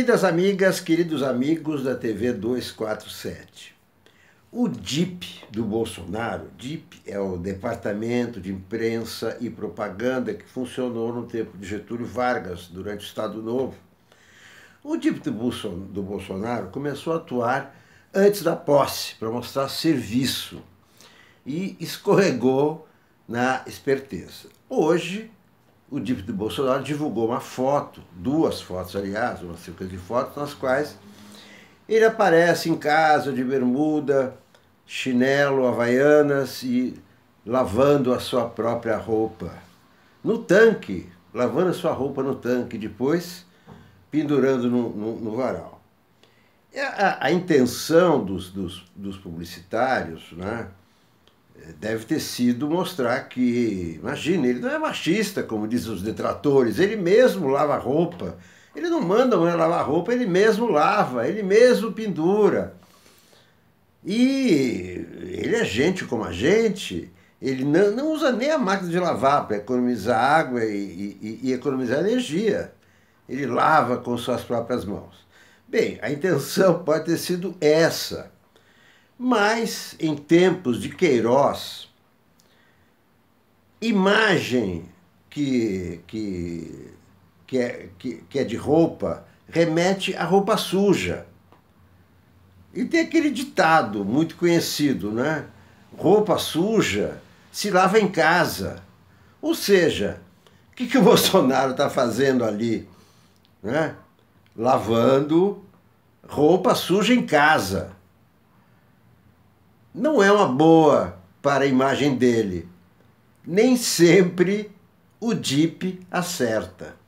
Queridas amigas, queridos amigos da TV 247. O DIP do Bolsonaro, DIP é o Departamento de Imprensa e Propaganda que funcionou no tempo de Getúlio Vargas, durante o Estado Novo. O DIP do Bolsonaro começou a atuar antes da posse, para mostrar serviço, e escorregou na esperteza. Hoje, o DIP do Bolsonaro divulgou uma foto, duas fotos, aliás, uma cerca de fotos, nas quais ele aparece em casa de bermuda, chinelo, havaianas e lavando a sua própria roupa. No tanque, lavando a sua roupa no tanque, depois pendurando no, no, no varal. A, a, intenção dos, dos, dos publicitários, né? deve ter sido mostrar que, imagina, ele não é machista, como dizem os detratores, ele mesmo lava roupa. Ele não manda a mulher lavar roupa, ele mesmo lava, ele mesmo pendura. E ele é gente como a gente, ele não, não usa nem a máquina de lavar para economizar água e, e, e economizar energia. Ele lava com suas próprias mãos. Bem, a intenção pode ter sido essa mas, em tempos de Queiroz, imagem que, que, que, é, que, que é de roupa remete à roupa suja. E tem aquele ditado muito conhecido, né? Roupa suja se lava em casa. Ou seja, o que, que o Bolsonaro está fazendo ali? Né? Lavando roupa suja em casa não é uma boa para a imagem dele. Nem sempre o DIP acerta.